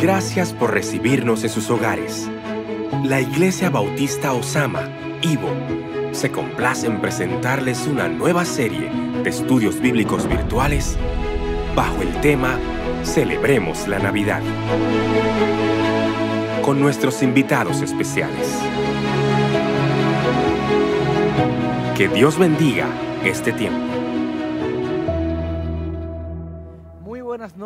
Gracias por recibirnos en sus hogares. La Iglesia Bautista Osama, Ivo, se complace en presentarles una nueva serie de estudios bíblicos virtuales bajo el tema Celebremos la Navidad. Con nuestros invitados especiales. Que Dios bendiga este tiempo.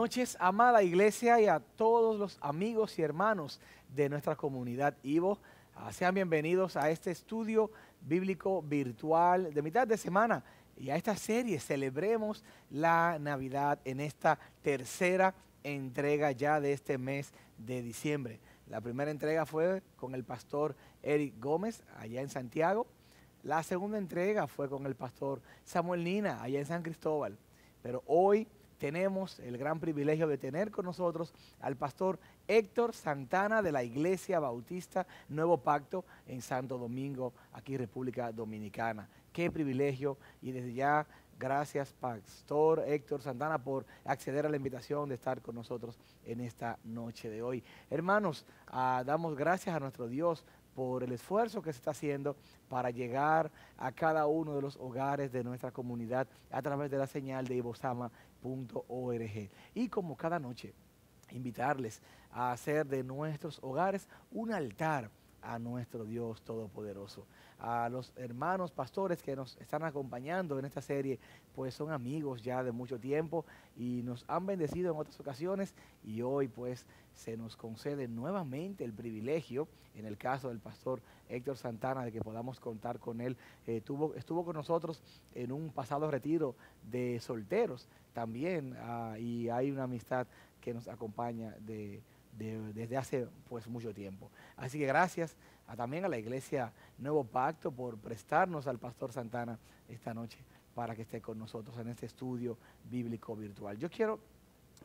noches, amada iglesia y a todos los amigos y hermanos de nuestra comunidad Ivo. Ah, sean bienvenidos a este estudio bíblico virtual de mitad de semana y a esta serie celebremos la Navidad en esta tercera entrega ya de este mes de diciembre. La primera entrega fue con el pastor Eric Gómez allá en Santiago. La segunda entrega fue con el pastor Samuel Nina allá en San Cristóbal. Pero hoy tenemos el gran privilegio de tener con nosotros al pastor Héctor Santana de la Iglesia Bautista Nuevo Pacto en Santo Domingo, aquí República Dominicana. Qué privilegio y desde ya Gracias, Pastor Héctor Santana, por acceder a la invitación de estar con nosotros en esta noche de hoy. Hermanos, ah, damos gracias a nuestro Dios por el esfuerzo que se está haciendo para llegar a cada uno de los hogares de nuestra comunidad a través de la señal de Ibosama y como cada noche, invitarles a hacer de nuestros hogares un altar a nuestro Dios Todopoderoso. A los hermanos pastores que nos están acompañando en esta serie, pues son amigos ya de mucho tiempo y nos han bendecido en otras ocasiones y hoy pues se nos concede nuevamente el privilegio, en el caso del pastor Héctor Santana, de que podamos contar con él. Eh, estuvo con nosotros en un pasado retiro de solteros también ah, y hay una amistad que nos acompaña de desde hace pues, mucho tiempo. Así que gracias también a la Iglesia Nuevo Pacto por prestarnos al Pastor Santana esta noche para que esté con nosotros en este estudio bíblico virtual. Yo quiero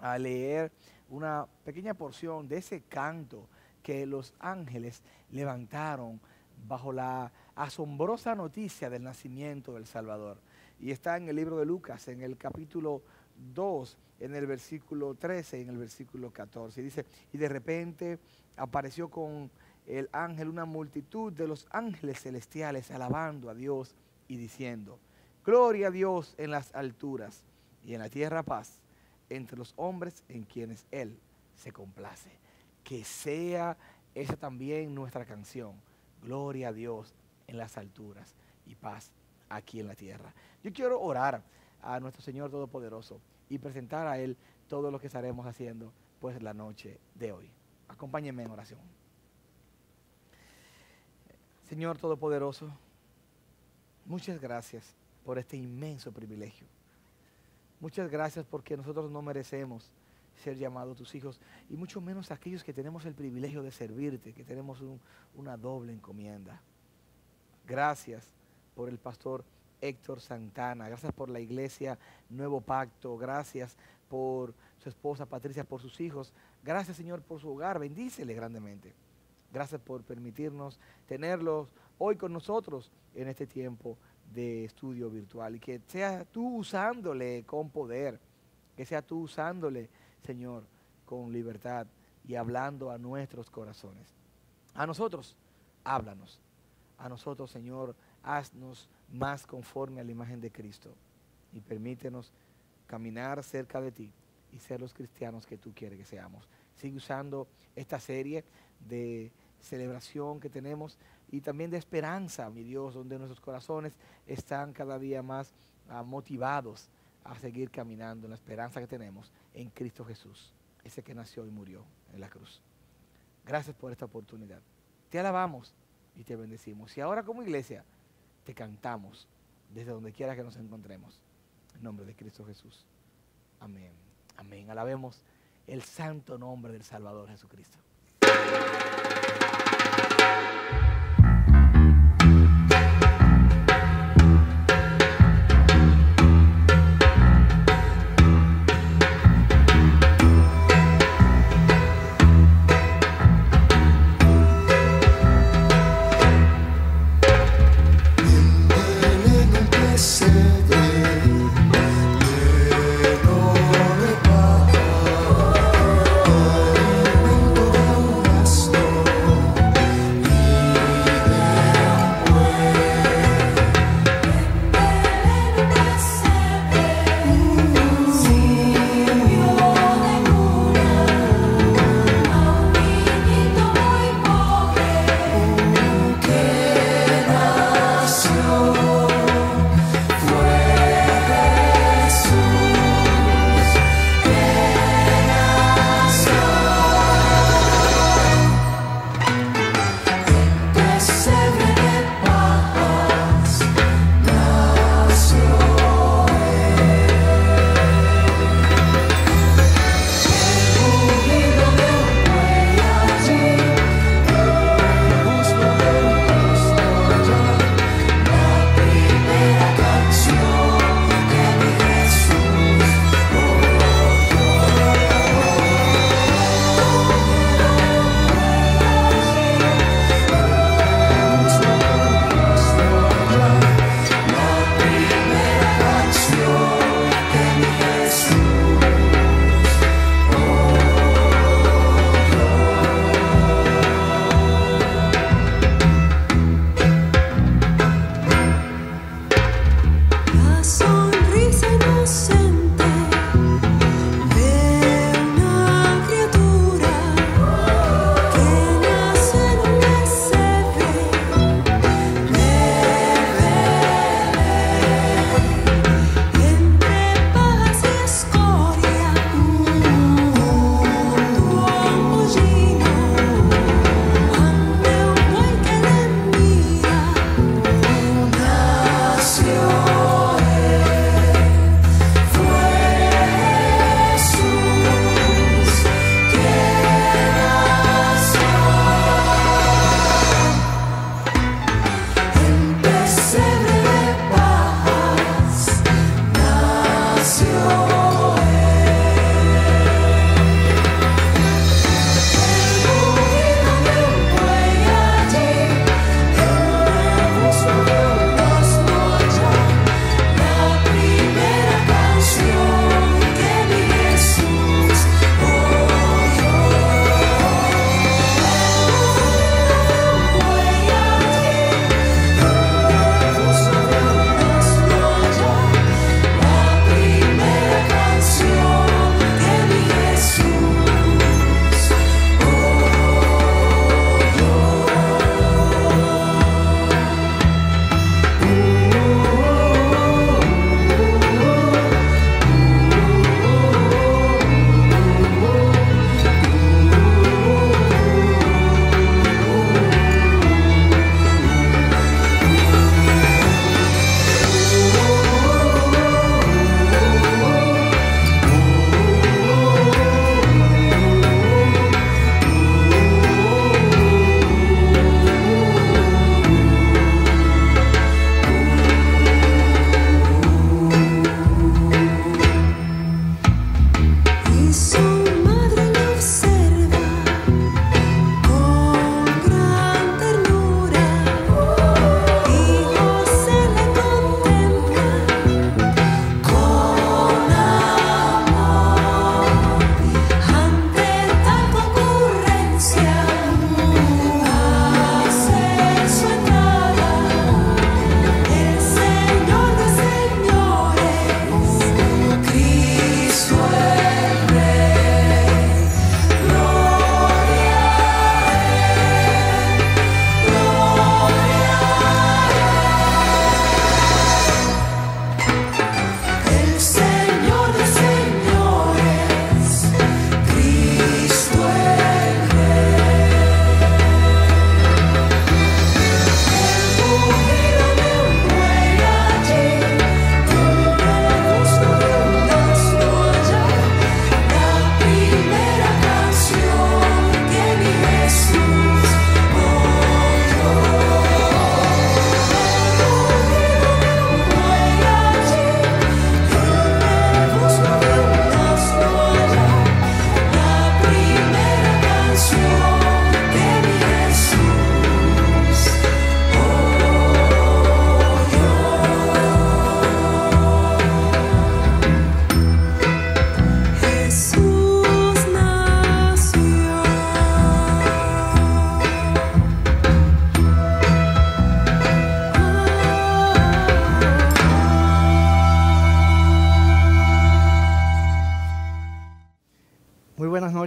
a ah, leer una pequeña porción de ese canto que los ángeles levantaron bajo la asombrosa noticia del nacimiento del Salvador. Y está en el libro de Lucas, en el capítulo 2, en el versículo 13 en el versículo 14. Dice, y de repente apareció con el ángel una multitud de los ángeles celestiales alabando a Dios y diciendo, gloria a Dios en las alturas y en la tierra paz entre los hombres en quienes Él se complace. Que sea esa también nuestra canción, gloria a Dios en las alturas y paz aquí en la tierra. Yo quiero orar a nuestro Señor Todopoderoso y presentar a Él todo lo que estaremos haciendo pues la noche de hoy. Acompáñenme en oración. Señor Todopoderoso, muchas gracias por este inmenso privilegio. Muchas gracias porque nosotros no merecemos ser llamados tus hijos y mucho menos aquellos que tenemos el privilegio de servirte, que tenemos una doble encomienda. Gracias por el pastor Héctor Santana, gracias por la iglesia Nuevo Pacto, gracias por su esposa Patricia, por sus hijos, gracias Señor por su hogar, bendícele grandemente. Gracias por permitirnos tenerlos hoy con nosotros en este tiempo de estudio virtual y que sea tú usándole con poder, que sea tú usándole, Señor, con libertad y hablando a nuestros corazones. A nosotros, háblanos. A nosotros, Señor, haznos más conforme a la imagen de Cristo. Y permítenos caminar cerca de ti y ser los cristianos que tú quieres que seamos. Sigue usando esta serie de celebración que tenemos y también de esperanza, mi Dios, donde nuestros corazones están cada día más ah, motivados a seguir caminando en la esperanza que tenemos en Cristo Jesús, ese que nació y murió en la cruz. Gracias por esta oportunidad. Te alabamos y te bendecimos. Y ahora como iglesia cantamos desde donde quiera que nos encontremos. En nombre de Cristo Jesús. Amén. Amén. Alabemos el santo nombre del Salvador Jesucristo.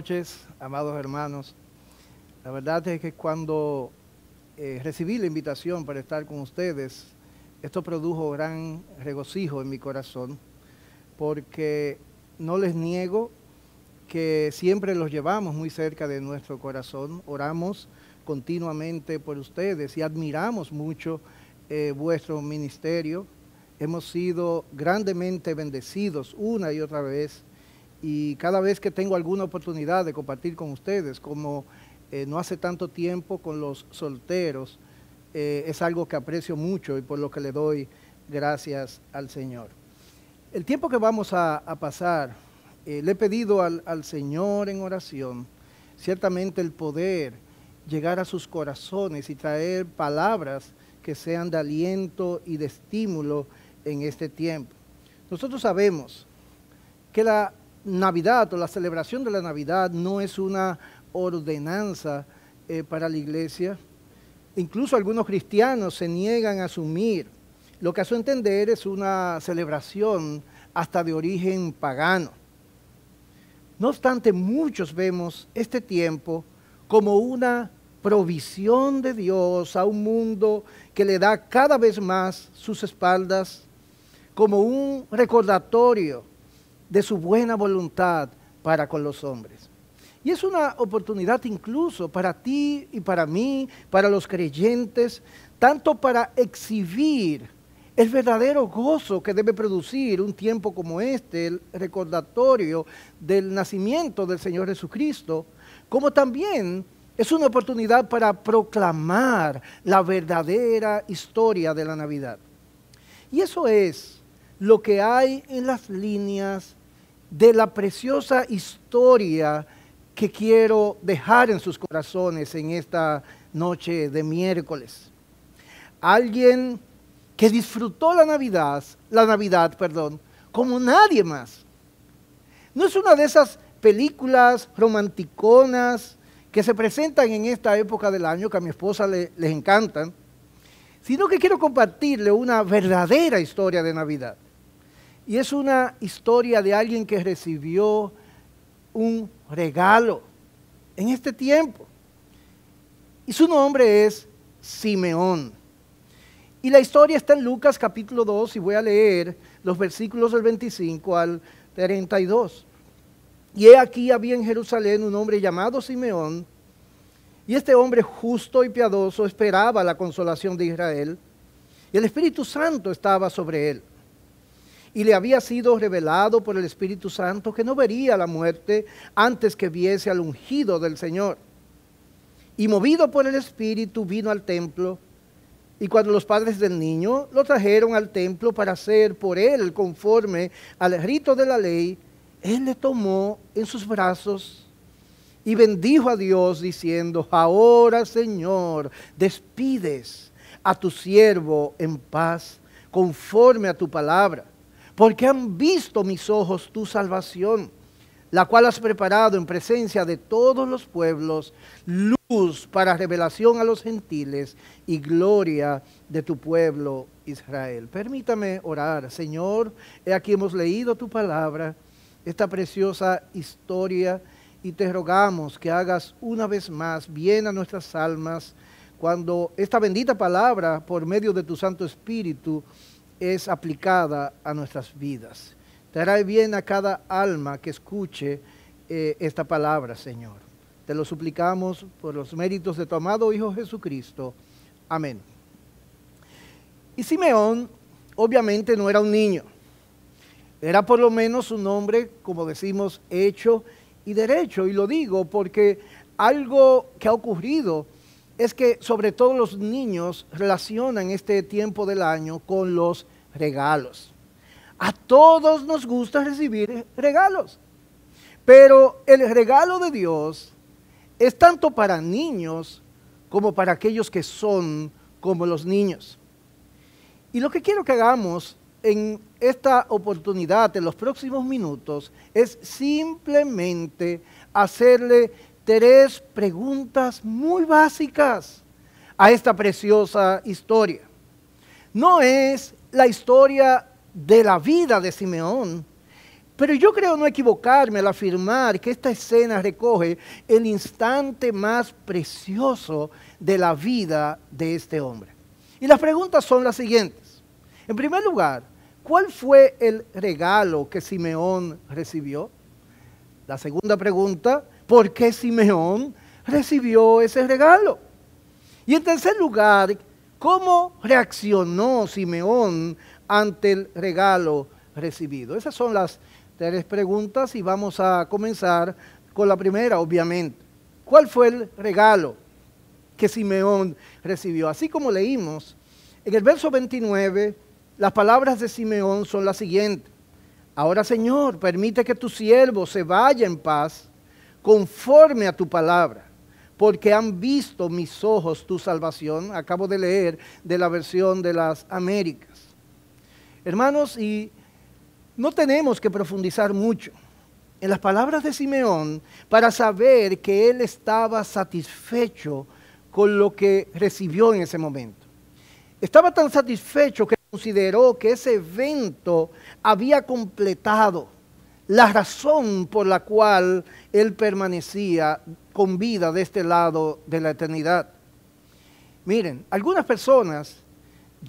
noches, amados hermanos. La verdad es que cuando eh, recibí la invitación para estar con ustedes, esto produjo gran regocijo en mi corazón, porque no les niego que siempre los llevamos muy cerca de nuestro corazón, oramos continuamente por ustedes y admiramos mucho eh, vuestro ministerio. Hemos sido grandemente bendecidos una y otra vez y cada vez que tengo alguna oportunidad de compartir con ustedes, como eh, no hace tanto tiempo con los solteros, eh, es algo que aprecio mucho y por lo que le doy gracias al Señor. El tiempo que vamos a, pasar, eh, le he pedido al, al Señor en oración, ciertamente el poder llegar a sus corazones y traer palabras que sean de aliento y de estímulo en este tiempo. Nosotros sabemos que la Navidad o la celebración de la Navidad no es una ordenanza eh, para la iglesia. Incluso algunos cristianos se niegan a asumir lo que a su entender es una celebración hasta de origen pagano. No obstante, muchos vemos este tiempo como una provisión de Dios a un mundo que le da cada vez más sus espaldas, como un recordatorio de su buena voluntad para con los hombres. Y es una oportunidad incluso para ti y para mí, para los creyentes, tanto para exhibir el verdadero gozo que debe producir un tiempo como este, el recordatorio del nacimiento del Señor Jesucristo, como también es una oportunidad para proclamar la verdadera historia de la Navidad. Y eso es lo que hay en las líneas de la preciosa historia que quiero dejar en sus corazones en esta noche de miércoles. Alguien que disfrutó la Navidad, la Navidad, perdón, como nadie más. No es una de esas películas romanticonas que se presentan en esta época del año, que a mi esposa les encantan, sino que quiero compartirle una verdadera historia de Navidad. Y es una historia de alguien que recibió un regalo en este tiempo. Y su nombre es Simeón. Y la historia está en Lucas capítulo 2 y voy a leer los versículos del 25 al 32. Y he aquí había en Jerusalén un hombre llamado Simeón, y este hombre justo y piadoso esperaba la consolación de Israel, y el Espíritu Santo estaba sobre él y le había sido revelado por el Espíritu Santo que no vería la muerte antes que viese al ungido del Señor. Y movido por el Espíritu vino al templo, y cuando los padres del niño lo trajeron al templo para hacer por él conforme al rito de la ley, él le tomó en sus brazos y bendijo a Dios diciendo, ahora Señor, despides a tu siervo en paz, conforme a tu palabra porque han visto mis ojos tu salvación, la cual has preparado en presencia de todos los pueblos, luz para revelación a los gentiles y gloria de tu pueblo Israel. Permítame orar, Señor, he aquí hemos leído tu palabra, esta preciosa historia, y te rogamos que hagas una vez más bien a nuestras almas cuando esta bendita palabra, por medio de tu Santo Espíritu, es aplicada a nuestras vidas. Te hará bien a cada alma que escuche eh, esta palabra, Señor. Te lo suplicamos por los méritos de tu amado Hijo Jesucristo. Amén. Y Simeón obviamente no era un niño. Era por lo menos un hombre, como decimos, hecho y derecho. Y lo digo porque algo que ha ocurrido es que sobre todo los niños relacionan este tiempo del año con los regalos. A todos nos gusta recibir regalos, pero el regalo de Dios es tanto para niños como para aquellos que son como los niños. Y lo que quiero que hagamos en esta oportunidad, en los próximos minutos, es simplemente hacerle tres preguntas muy básicas a esta preciosa historia. No es la historia de la vida de Simeón. Pero yo creo no equivocarme al afirmar que esta escena recoge el instante más precioso de la vida de este hombre. Y las preguntas son las siguientes. En primer lugar, ¿cuál fue el regalo que Simeón recibió? La segunda pregunta, ¿por qué Simeón recibió ese regalo? Y en tercer lugar, ¿Cómo reaccionó Simeón ante el regalo recibido? Esas son las tres preguntas y vamos a comenzar con la primera, obviamente. ¿Cuál fue el regalo que Simeón recibió? Así como leímos, en el verso 29, las palabras de Simeón son las siguientes. Ahora Señor, permite que tu siervo se vaya en paz conforme a tu palabra porque han visto mis ojos tu salvación. Acabo de leer de la versión de las Américas. Hermanos, y no tenemos que profundizar mucho en las palabras de Simeón para saber que él estaba satisfecho con lo que recibió en ese momento. Estaba tan satisfecho que consideró que ese evento había completado la razón por la cual él permanecía con vida de este lado de la eternidad. Miren, algunas personas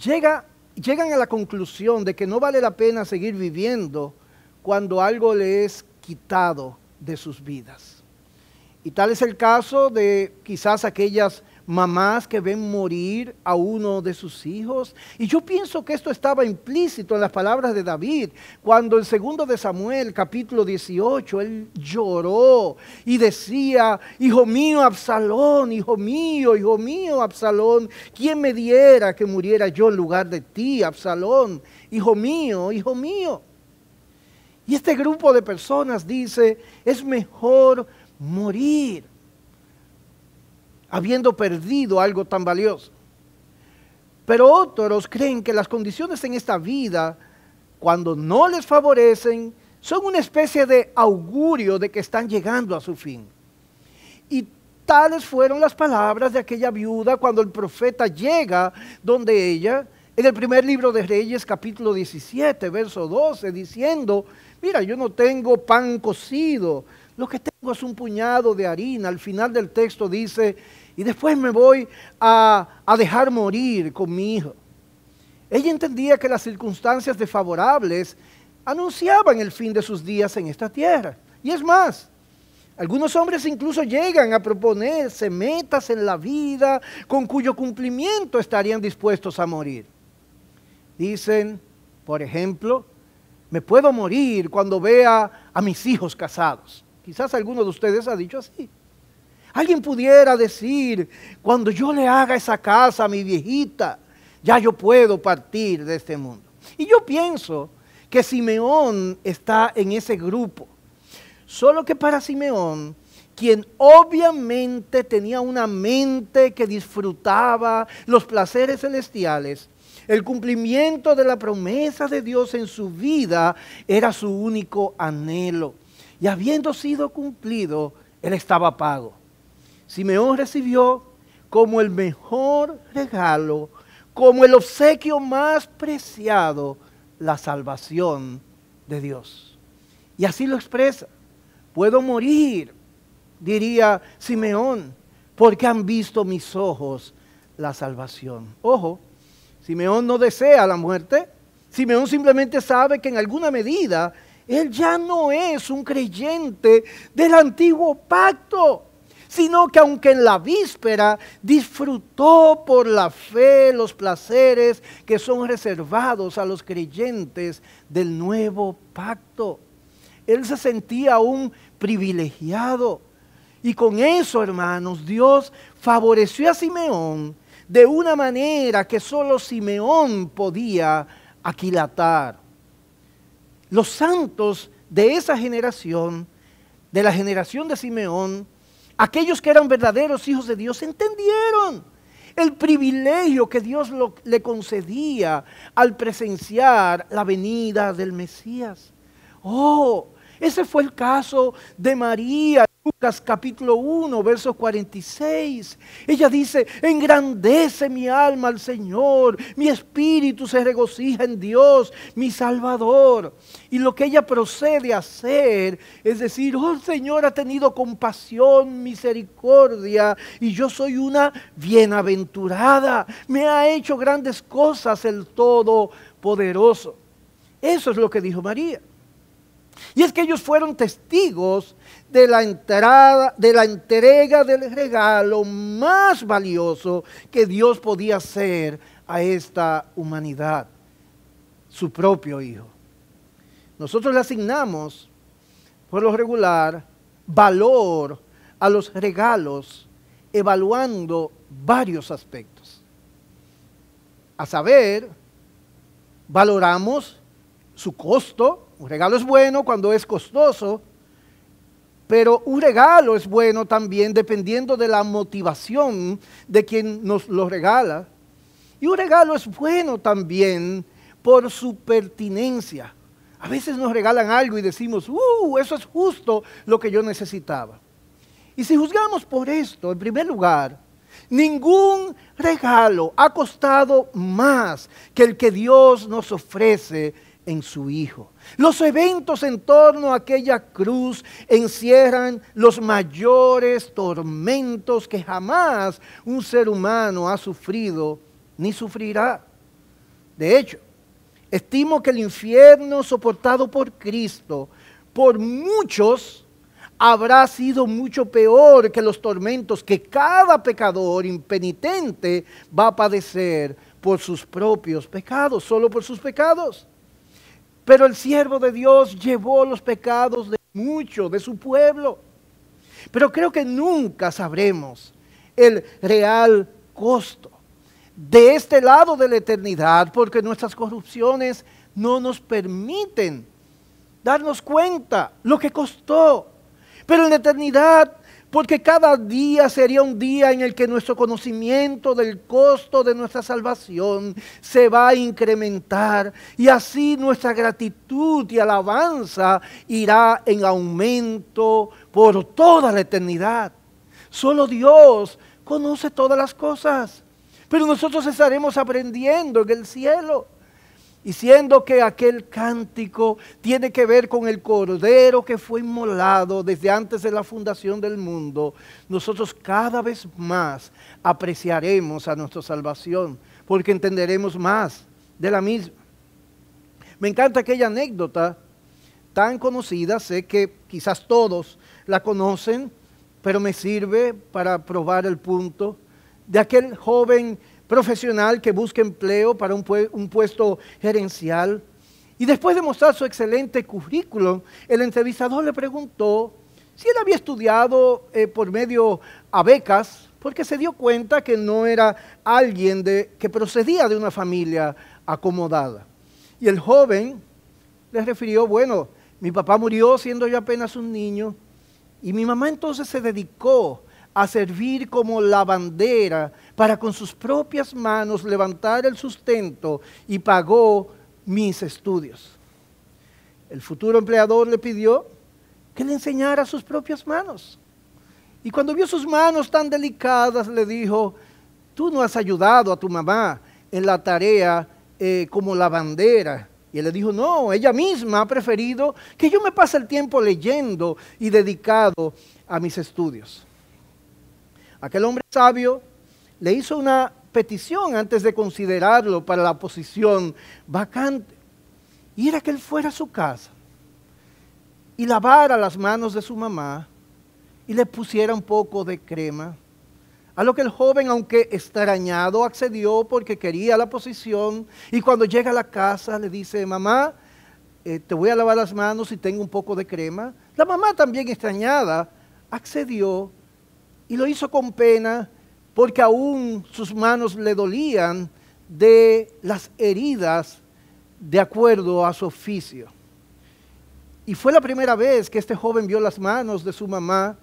llegan a la conclusión de que no vale la pena seguir viviendo cuando algo le es quitado de sus vidas. Y tal es el caso de quizás aquellas mamás que ven morir a uno de sus hijos. Y yo pienso que esto estaba implícito en las palabras de David, cuando en segundo de Samuel, capítulo 18, él lloró y decía, hijo mío Absalón, hijo mío, hijo mío Absalón, ¿quién me diera que muriera yo en lugar de ti, Absalón? Hijo mío, hijo mío. Y este grupo de personas dice, es mejor morir habiendo perdido algo tan valioso. Pero otros creen que las condiciones en esta vida, cuando no les favorecen, son una especie de augurio de que están llegando a su fin. Y tales fueron las palabras de aquella viuda cuando el profeta llega donde ella, en el primer libro de Reyes capítulo 17, verso 12, diciendo, mira, yo no tengo pan cocido, lo que tengo es un puñado de harina. Al final del texto dice, y después me voy a, dejar morir con mi hijo. Ella entendía que las circunstancias desfavorables anunciaban el fin de sus días en esta tierra. Y es más, algunos hombres incluso llegan a proponerse metas en la vida con cuyo cumplimiento estarían dispuestos a morir. Dicen, por ejemplo, me puedo morir cuando vea a mis hijos casados. Quizás alguno de ustedes ha dicho así. Alguien pudiera decir, cuando yo le haga esa casa a mi viejita, ya yo puedo partir de este mundo. Y yo pienso que Simeón está en ese grupo. Solo que para Simeón, quien obviamente tenía una mente que disfrutaba los placeres celestiales, el cumplimiento de la promesa de Dios en su vida era su único anhelo y habiendo sido cumplido, él estaba pago. Simeón recibió como el mejor regalo, como el obsequio más preciado, la salvación de Dios. Y así lo expresa. Puedo morir, diría Simeón, porque han visto mis ojos la salvación. Ojo, Simeón no desea la muerte. Simeón simplemente sabe que en alguna medida él ya no es un creyente del antiguo pacto, sino que aunque en la víspera disfrutó por la fe los placeres que son reservados a los creyentes del nuevo pacto, él se sentía aún privilegiado. Y con eso, hermanos, Dios favoreció a Simeón de una manera que solo Simeón podía aquilatar los santos de esa generación, de la generación de Simeón, aquellos que eran verdaderos hijos de Dios, entendieron el privilegio que Dios le concedía al presenciar la venida del Mesías. Oh, ese fue el caso de María, Lucas capítulo 1, verso 46. Ella dice, engrandece mi alma al Señor, mi espíritu se regocija en Dios, mi Salvador. Y lo que ella procede a hacer es decir, oh Señor ha tenido compasión, misericordia, y yo soy una bienaventurada. Me ha hecho grandes cosas el Todopoderoso. Eso es lo que dijo María. Y es que ellos fueron testigos de la, entrada, de la entrega del regalo más valioso que Dios podía hacer a esta humanidad, su propio Hijo. Nosotros le asignamos, por lo regular, valor a los regalos, evaluando varios aspectos. A saber, valoramos su costo, un regalo es bueno cuando es costoso, pero un regalo es bueno también dependiendo de la motivación de quien nos lo regala. Y un regalo es bueno también por su pertinencia. A veces nos regalan algo y decimos, uh, eso es justo lo que yo necesitaba. Y si juzgamos por esto, en primer lugar, ningún regalo ha costado más que el que Dios nos ofrece en su Hijo. Los eventos en torno a aquella cruz encierran los mayores tormentos que jamás un ser humano ha sufrido ni sufrirá. De hecho, estimo que el infierno soportado por Cristo por muchos habrá sido mucho peor que los tormentos que cada pecador impenitente va a padecer por sus propios pecados, solo por sus pecados. Pero el siervo de Dios llevó los pecados de mucho de su pueblo. Pero creo que nunca sabremos el real costo de este lado de la eternidad, porque nuestras corrupciones no nos permiten darnos cuenta lo que costó. Pero en la eternidad porque cada día sería un día en el que nuestro conocimiento del costo de nuestra salvación se va a incrementar y así nuestra gratitud y alabanza irá en aumento por toda la eternidad. Solo Dios conoce todas las cosas, pero nosotros estaremos aprendiendo en el cielo. Y siendo que aquel cántico tiene que ver con el cordero que fue inmolado desde antes de la fundación del mundo, nosotros cada vez más apreciaremos a nuestra salvación, porque entenderemos más de la misma. Me encanta aquella anécdota tan conocida, sé que quizás todos la conocen, pero me sirve para probar el punto de aquel joven profesional que busca empleo para un, puesto gerencial. Y después de mostrar su excelente currículum, el entrevistador le preguntó si él había estudiado eh, por medio a becas, porque se dio cuenta que no era alguien de, que procedía de una familia acomodada. Y el joven le refirió, bueno, mi papá murió siendo yo apenas un niño, y mi mamá entonces se dedicó a servir como la bandera para con sus propias manos levantar el sustento y pagó mis estudios. El futuro empleador le pidió que le enseñara sus propias manos. Y cuando vio sus manos tan delicadas, le dijo, tú no has ayudado a tu mamá en la tarea eh, como lavandera. Y él le dijo, no, ella misma ha preferido que yo me pase el tiempo leyendo y dedicado a mis estudios. Aquel hombre sabio le hizo una petición antes de considerarlo para la posición vacante. Y era que él fuera a su casa y lavara las manos de su mamá y le pusiera un poco de crema. A lo que el joven, aunque extrañado, accedió porque quería la posición. Y cuando llega a la casa le dice, mamá, eh, te voy a lavar las manos y tengo un poco de crema. La mamá también extrañada accedió y lo hizo con pena porque aún sus manos le dolían de las heridas de acuerdo a su oficio. Y fue la primera vez que este joven vio las manos de su mamá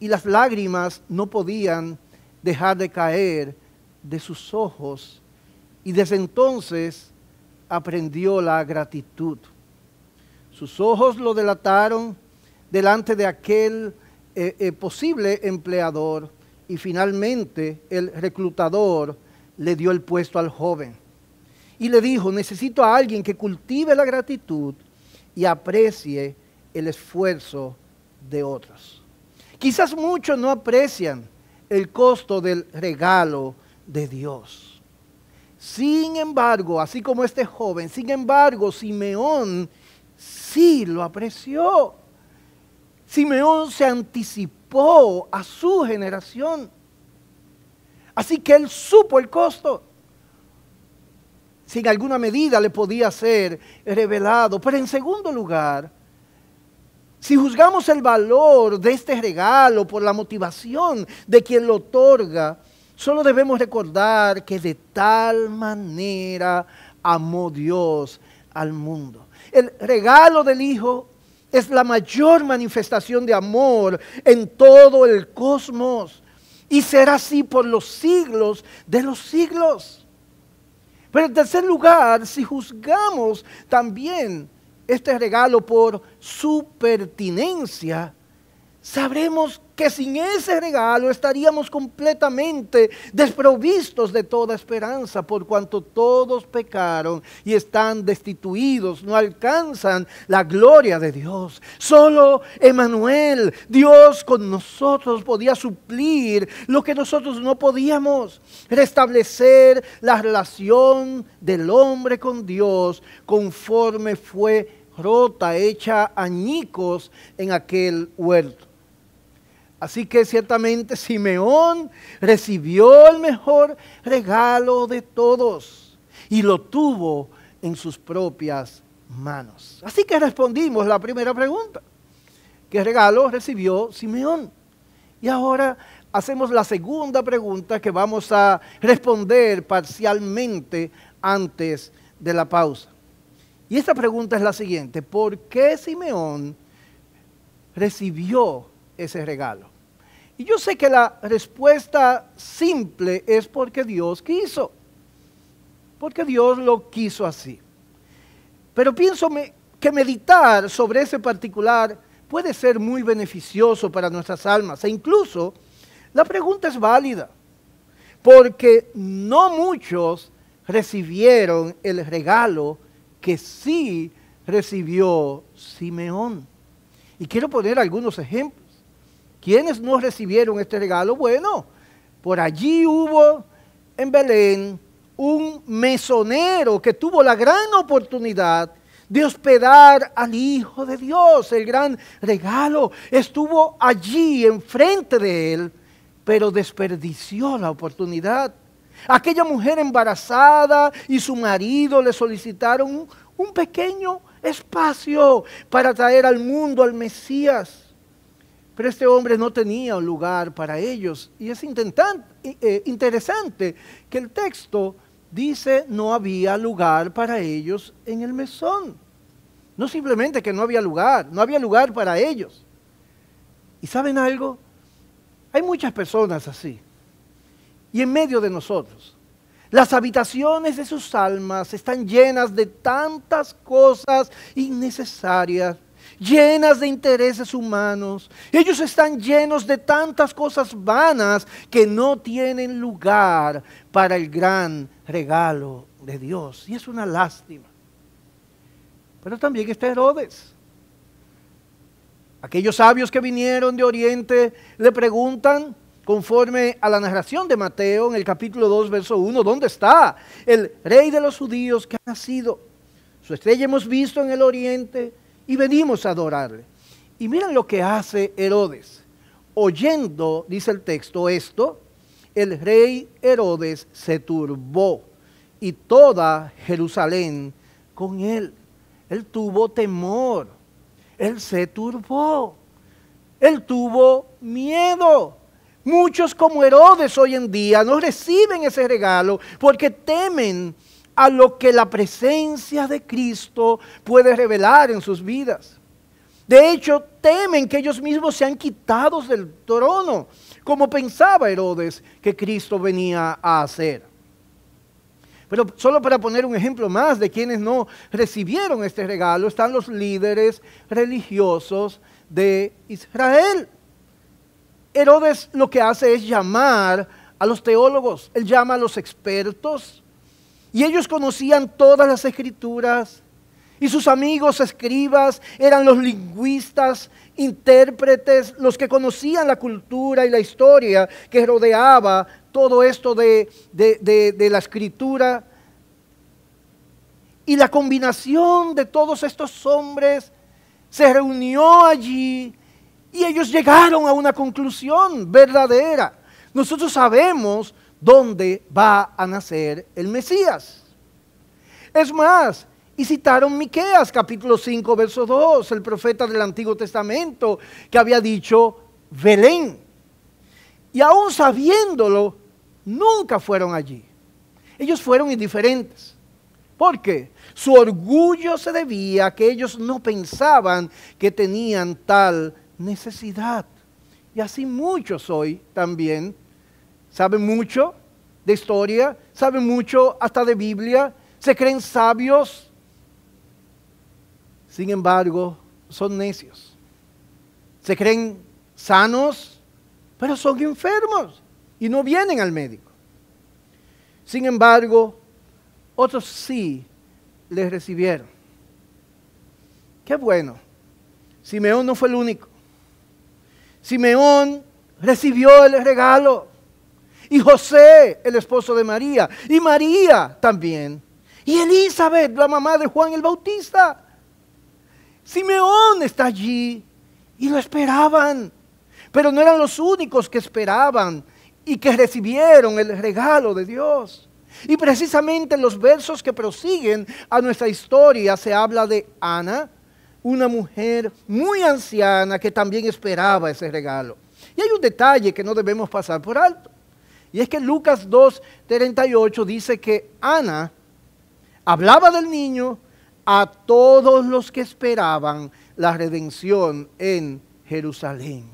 y las lágrimas no podían dejar de caer de sus ojos. Y desde entonces aprendió la gratitud. Sus ojos lo delataron delante de aquel eh, eh, posible empleador y finalmente el reclutador le dio el puesto al joven. Y le dijo, necesito a alguien que cultive la gratitud y aprecie el esfuerzo de otros. Quizás muchos no aprecian el costo del regalo de Dios. Sin embargo, así como este joven, sin embargo, Simeón sí lo apreció. Simeón se anticipó a su generación. Así que él supo el costo. Si en alguna medida le podía ser revelado. Pero en segundo lugar, si juzgamos el valor de este regalo por la motivación de quien lo otorga, solo debemos recordar que de tal manera amó Dios al mundo. El regalo del Hijo es la mayor manifestación de amor en todo el cosmos. Y será así por los siglos de los siglos. Pero en tercer lugar, si juzgamos también este regalo por su pertinencia, sabremos que sin ese regalo estaríamos completamente desprovistos de toda esperanza, por cuanto todos pecaron y están destituidos, no alcanzan la gloria de Dios. Solo Emanuel, Dios con nosotros, podía suplir lo que nosotros no podíamos, restablecer la relación del hombre con Dios conforme fue rota, hecha añicos en aquel huerto. Así que ciertamente Simeón recibió el mejor regalo de todos y lo tuvo en sus propias manos. Así que respondimos la primera pregunta. ¿Qué regalo recibió Simeón? Y ahora hacemos la segunda pregunta que vamos a responder parcialmente antes de la pausa. Y esta pregunta es la siguiente. ¿Por qué Simeón recibió ese regalo? Y yo sé que la respuesta simple es porque Dios quiso, porque Dios lo quiso así. Pero pienso que meditar sobre ese particular puede ser muy beneficioso para nuestras almas e incluso la pregunta es válida, porque no muchos recibieron el regalo que sí recibió Simeón. Y quiero poner algunos ejemplos. ¿Quiénes no recibieron este regalo? Bueno, por allí hubo en Belén un mesonero que tuvo la gran oportunidad de hospedar al Hijo de Dios. El gran regalo estuvo allí enfrente de él, pero desperdició la oportunidad. Aquella mujer embarazada y su marido le solicitaron un, pequeño espacio para traer al mundo al Mesías. Pero este hombre no tenía un lugar para ellos. Y es eh, interesante que el texto dice no había lugar para ellos en el mesón. No simplemente que no había lugar, no había lugar para ellos. ¿Y saben algo? Hay muchas personas así. Y en medio de nosotros. Las habitaciones de sus almas están llenas de tantas cosas innecesarias llenas de intereses humanos. Ellos están llenos de tantas cosas vanas que no tienen lugar para el gran regalo de Dios. Y es una lástima. Pero también está Herodes. Aquellos sabios que vinieron de Oriente le preguntan, conforme a la narración de Mateo en el capítulo 2, verso 1, ¿dónde está el rey de los judíos que ha nacido? Su estrella hemos visto en el oriente y venimos a adorarle. Y miren lo que hace Herodes. Oyendo, dice el texto, esto, el rey Herodes se turbó y toda Jerusalén con él. Él tuvo temor, él se turbó, él tuvo miedo. Muchos como Herodes hoy en día no reciben ese regalo porque temen a lo que la presencia de Cristo puede revelar en sus vidas. De hecho, temen que ellos mismos sean quitados del trono, como pensaba Herodes que Cristo venía a hacer. Pero solo para poner un ejemplo más de quienes no recibieron este regalo, están los líderes religiosos de Israel. Herodes lo que hace es llamar a los teólogos, él llama a los expertos, y ellos conocían todas las escrituras. Y sus amigos escribas eran los lingüistas, intérpretes, los que conocían la cultura y la historia que rodeaba todo esto de, la escritura. Y la combinación de todos estos hombres se reunió allí y ellos llegaron a una conclusión verdadera. Nosotros sabemos dónde va a nacer el Mesías. Es más, y citaron Miqueas capítulo 5 verso 2, el profeta del Antiguo Testamento que había dicho Belén. Y aún sabiéndolo, nunca fueron allí. Ellos fueron indiferentes. ¿Por qué? Su orgullo se debía a que ellos no pensaban que tenían tal necesidad. Y así muchos hoy también saben mucho de historia, saben mucho hasta de Biblia, se creen sabios, sin embargo son necios. Se creen sanos, pero son enfermos y no vienen al médico. Sin embargo, otros sí les recibieron. Qué bueno. Simeón no fue el único. Simeón recibió el regalo y José, el esposo de María, y María también, y Elizabeth, la mamá de Juan el Bautista. Simeón está allí y lo esperaban, pero no eran los únicos que esperaban y que recibieron el regalo de Dios. Y precisamente en los versos que prosiguen a nuestra historia se habla de Ana, una mujer muy anciana que también esperaba ese regalo. Y hay un detalle que no debemos pasar por alto. Y es que Lucas 2:38 dice que Ana hablaba del niño a todos los que esperaban la redención en Jerusalén.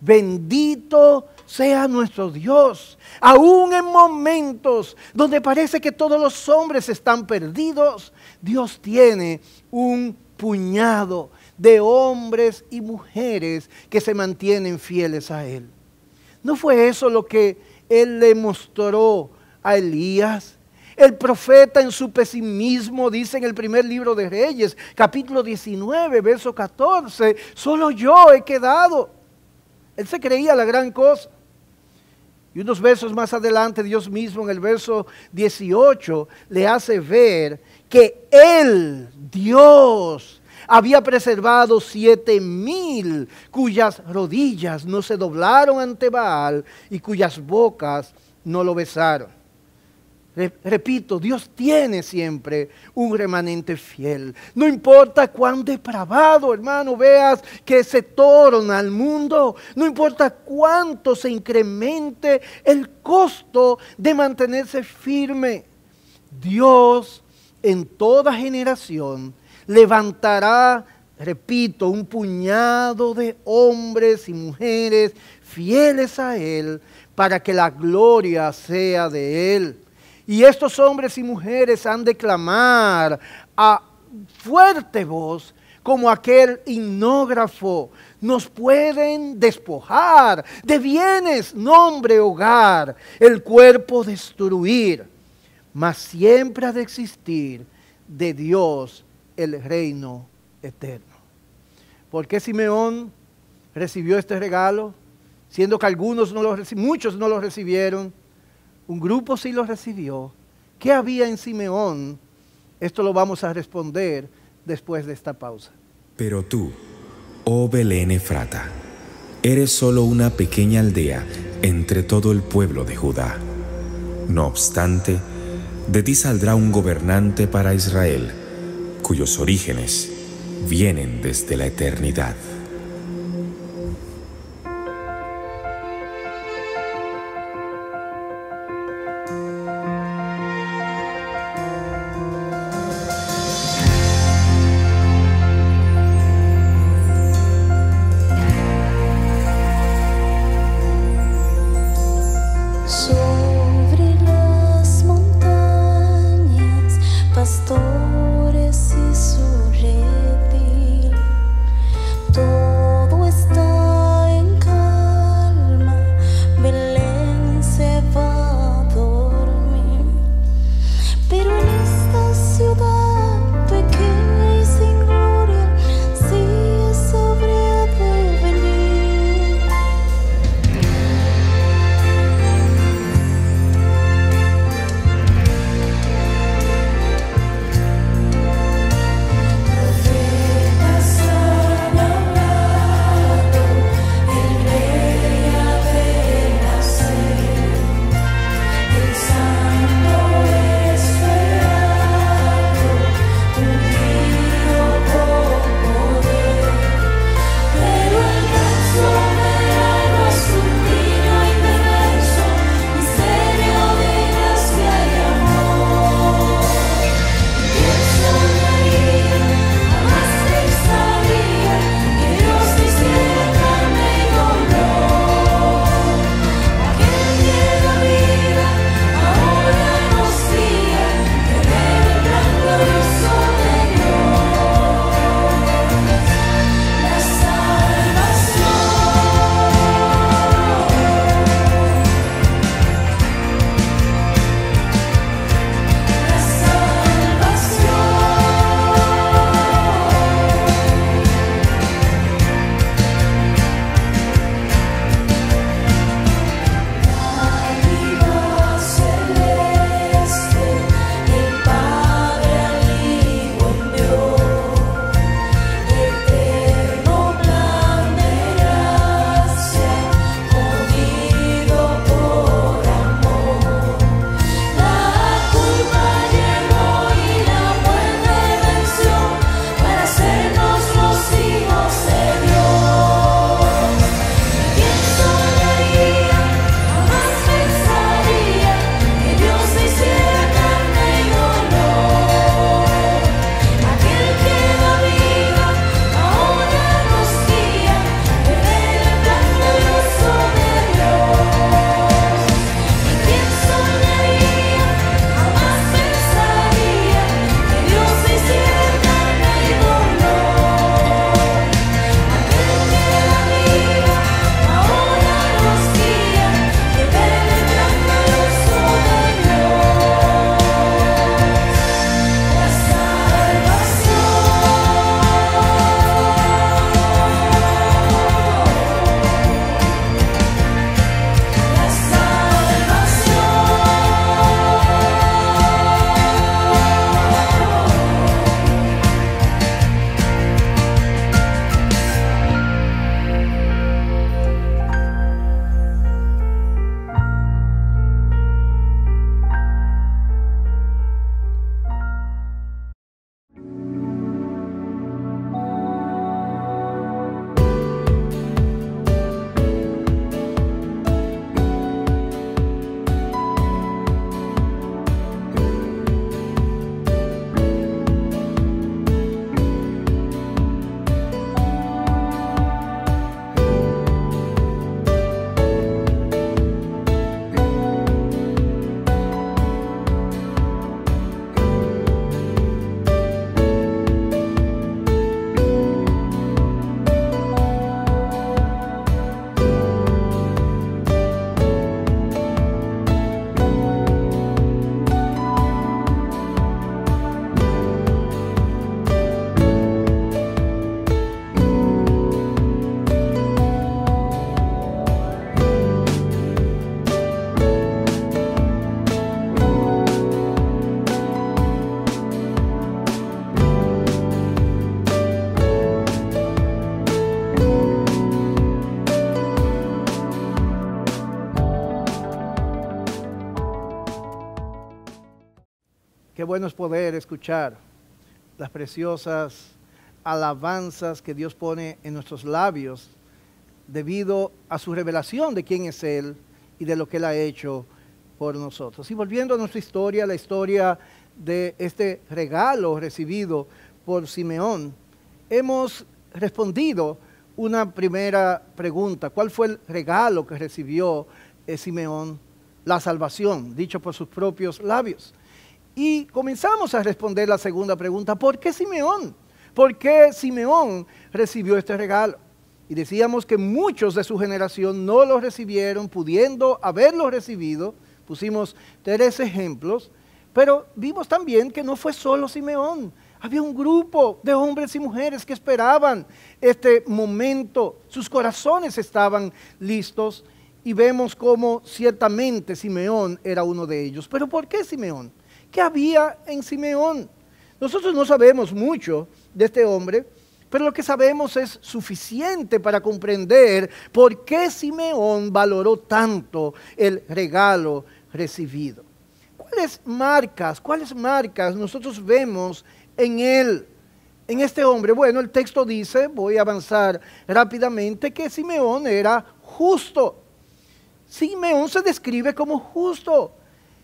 Bendito sea nuestro Dios, aún en momentos donde parece que todos los hombres están perdidos, Dios tiene un puñado de hombres y mujeres que se mantienen fieles a Él. ¿No fue eso lo que él le mostró a Elías. El profeta en su pesimismo dice en el primer libro de Reyes, capítulo 19, verso 14, solo yo he quedado. Él se creía la gran cosa. Y unos versos más adelante, Dios mismo en el verso 18 le hace ver que Él, Dios, había preservado siete mil, cuyas rodillas no se doblaron ante Baal y cuyas bocas no lo besaron. Repito, Dios tiene siempre un remanente fiel. No importa cuán depravado, hermano, veas que se torna al mundo. No importa cuánto se incremente el costo de mantenerse firme. Dios en toda generación levantará, repito, un puñado de hombres y mujeres fieles a Él para que la gloria sea de Él. Y estos hombres y mujeres han de clamar a fuerte voz como aquel hinógrafo. nos pueden despojar de bienes, nombre, hogar, el cuerpo destruir, mas siempre ha de existir de Dios el reino eterno. ¿Por qué Simeón recibió este regalo? Siendo que algunos no lo muchos no lo recibieron, un grupo sí lo recibió. ¿Qué había en Simeón? Esto lo vamos a responder después de esta pausa. Pero tú, oh Belén Efrata, eres solo una pequeña aldea entre todo el pueblo de Judá. No obstante, de ti saldrá un gobernante para Israel cuyos orígenes vienen desde la eternidad. bueno es poder escuchar las preciosas alabanzas que Dios pone en nuestros labios debido a su revelación de quién es Él y de lo que Él ha hecho por nosotros. Y volviendo a nuestra historia, la historia de este regalo recibido por Simeón, hemos respondido una primera pregunta. ¿Cuál fue el regalo que recibió eh, Simeón? La salvación, dicho por sus propios labios. Y comenzamos a responder la segunda pregunta, ¿por qué Simeón? ¿Por qué Simeón recibió este regalo? Y decíamos que muchos de su generación no lo recibieron, pudiendo haberlo recibido. Pusimos tres ejemplos, pero vimos también que no fue solo Simeón. Había un grupo de hombres y mujeres que esperaban este momento. Sus corazones estaban listos y vemos cómo ciertamente Simeón era uno de ellos. Pero ¿por qué Simeón? ¿Qué había en Simeón. Nosotros no sabemos mucho de este hombre, pero lo que sabemos es suficiente para comprender por qué Simeón valoró tanto el regalo recibido. ¿Cuáles marcas, cuáles marcas nosotros vemos en él, en este hombre? Bueno, el texto dice, voy a avanzar rápidamente, que Simeón era justo. Simeón se describe como justo.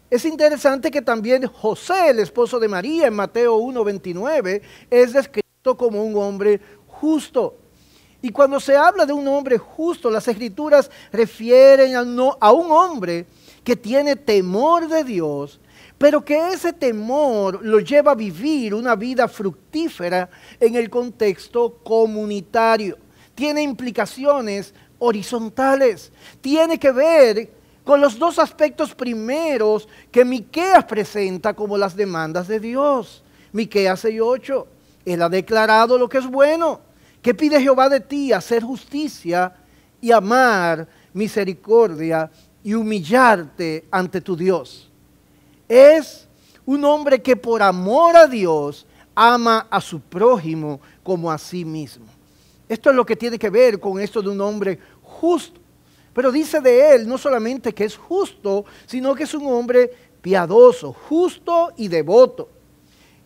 Es interesante que también José, el esposo de María, en Mateo 1.29, es descrito como un hombre justo. Y cuando se habla de un hombre justo, las escrituras refieren a, un hombre que tiene temor de Dios, pero que ese temor lo lleva a vivir una vida fructífera en el contexto comunitario. Tiene implicaciones horizontales. Tiene que ver con los dos aspectos primeros que Miqueas presenta como las demandas de Dios. Miqueas 6:8. Él ha declarado lo que es bueno. ¿Qué pide Jehová de ti? Hacer justicia y amar misericordia y humillarte ante tu Dios. Es un hombre que por amor a Dios ama a su prójimo como a sí mismo. Esto es lo que tiene que ver con esto de un hombre justo pero dice de él no solamente que es justo, sino que es un hombre piadoso, justo y devoto.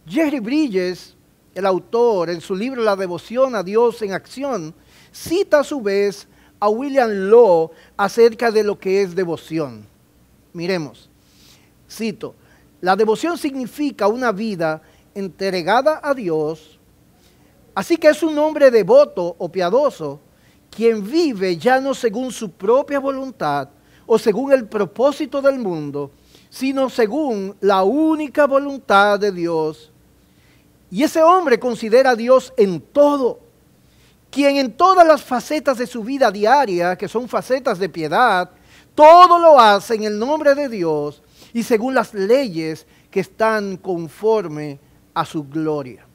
Jerry Bridges, el autor, en su libro La devoción a Dios en acción, cita a su vez a William Law acerca de lo que es devoción. Miremos, cito, la devoción significa una vida entregada a Dios, así que es un hombre devoto o piadoso quien vive ya no según su propia voluntad o según el propósito del mundo, sino según la única voluntad de Dios. Y ese hombre considera a Dios en todo, quien en todas las facetas de su vida diaria, que son facetas de piedad, todo lo hace en el nombre de Dios y según las leyes que están conforme a su gloria.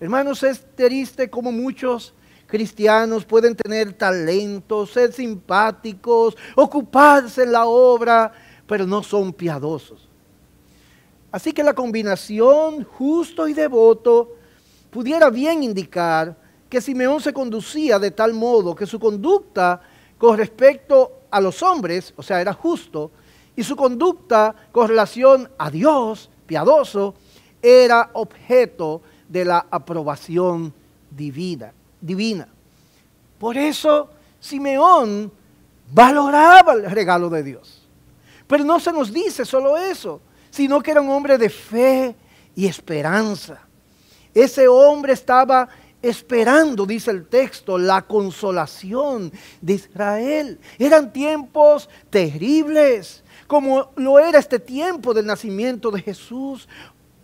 Hermanos, es triste como muchos cristianos pueden tener talentos, ser simpáticos, ocuparse en la obra, pero no son piadosos. Así que la combinación justo y devoto pudiera bien indicar que Simeón se conducía de tal modo que su conducta con respecto a los hombres, o sea, era justo, y su conducta con relación a Dios, piadoso, era objeto de la aprobación divina divina. Por eso Simeón valoraba el regalo de Dios. Pero no se nos dice solo eso, sino que era un hombre de fe y esperanza. Ese hombre estaba esperando, dice el texto, la consolación de Israel. Eran tiempos terribles, como lo era este tiempo del nacimiento de Jesús.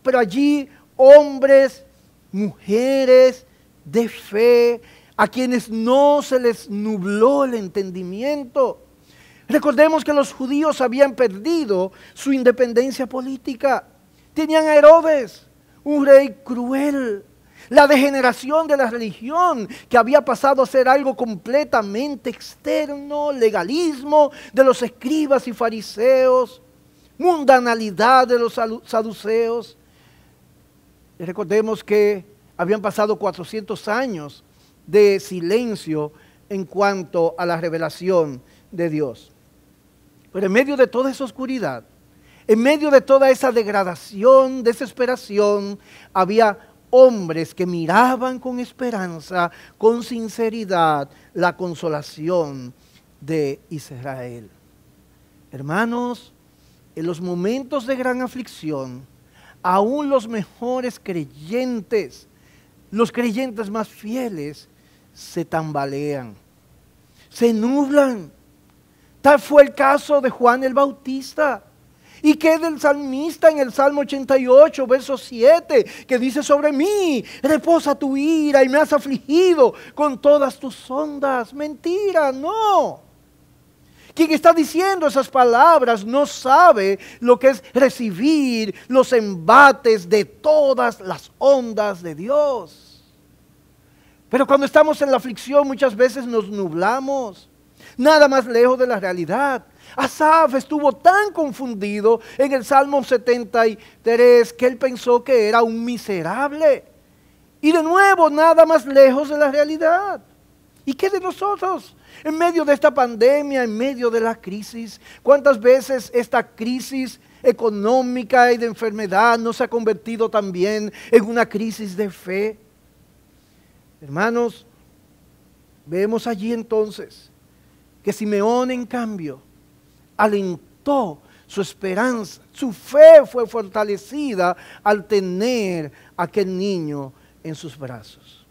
Pero allí hombres, mujeres, de fe, a quienes no se les nubló el entendimiento. Recordemos que los judíos habían perdido su independencia política. Tenían a Herodes, un rey cruel, la degeneración de la religión que había pasado a ser algo completamente externo, legalismo de los escribas y fariseos, mundanalidad de los saduceos. recordemos que habían pasado 400 años de silencio en cuanto a la revelación de Dios. Pero en medio de toda esa oscuridad, en medio de toda esa degradación, desesperación, había hombres que miraban con esperanza, con sinceridad, la consolación de Israel. Hermanos, en los momentos de gran aflicción, aún los mejores creyentes los creyentes más fieles se tambalean, se nublan. Tal fue el caso de Juan el Bautista. ¿Y qué del salmista en el Salmo 88, verso 7, que dice sobre mí, reposa tu ira y me has afligido con todas tus ondas? Mentira, no. Quien está diciendo esas palabras no sabe lo que es recibir los embates de todas las ondas de Dios. Pero cuando estamos en la aflicción muchas veces nos nublamos. Nada más lejos de la realidad. Asaf estuvo tan confundido en el Salmo 73 que él pensó que era un miserable. Y de nuevo, nada más lejos de la realidad. ¿Y qué de nosotros? En medio de esta pandemia, en medio de la crisis, ¿cuántas veces esta crisis económica y de enfermedad no se ha convertido también en una crisis de fe? Hermanos, vemos allí entonces que Simeón en cambio alentó su esperanza, su fe fue fortalecida al tener a aquel niño en sus brazos.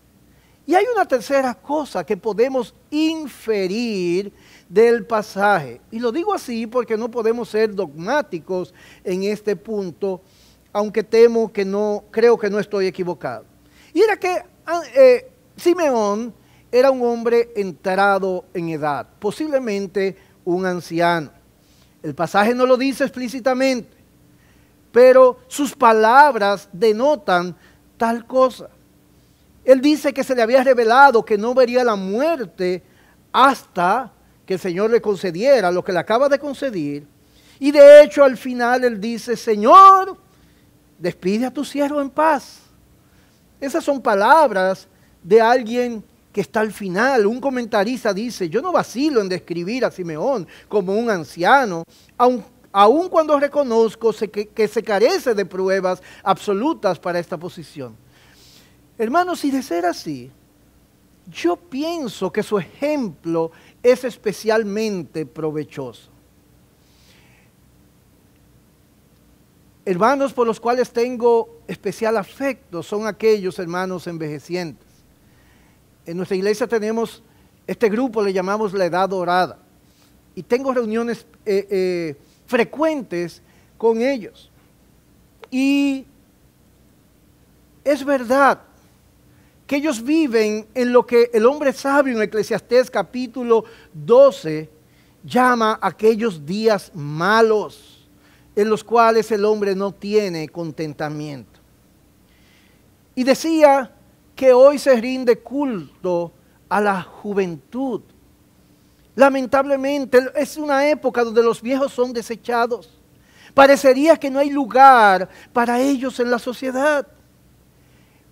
Y hay una tercera cosa que podemos inferir del pasaje. Y lo digo así porque no podemos ser dogmáticos en este punto, aunque temo que no, creo que no estoy equivocado. Y era que ah, eh, Simeón era un hombre entrado en edad, posiblemente un anciano. El pasaje no lo dice explícitamente, pero sus palabras denotan tal cosa. Él dice que se le había revelado que no vería la muerte hasta que el Señor le concediera lo que le acaba de concedir. Y de hecho al final él dice, Señor, despide a tu siervo en paz. Esas son palabras de alguien que está al final. Un comentarista dice, yo no vacilo en describir a Simeón como un anciano, aun, cuando reconozco que, que se carece de pruebas absolutas para esta posición. Hermanos, si de ser así, yo pienso que su ejemplo es especialmente provechoso. Hermanos por los cuales tengo especial afecto son aquellos hermanos envejecientes. En nuestra iglesia tenemos, este grupo le llamamos la edad dorada. Y tengo reuniones eh, eh, frecuentes con ellos. Y es verdad que ellos viven en lo que el hombre sabio en Eclesiastés capítulo 12 llama aquellos días malos en los cuales el hombre no tiene contentamiento. Y decía que hoy se rinde culto a la juventud. Lamentablemente es una época donde los viejos son desechados. Parecería que no hay lugar para ellos en la sociedad.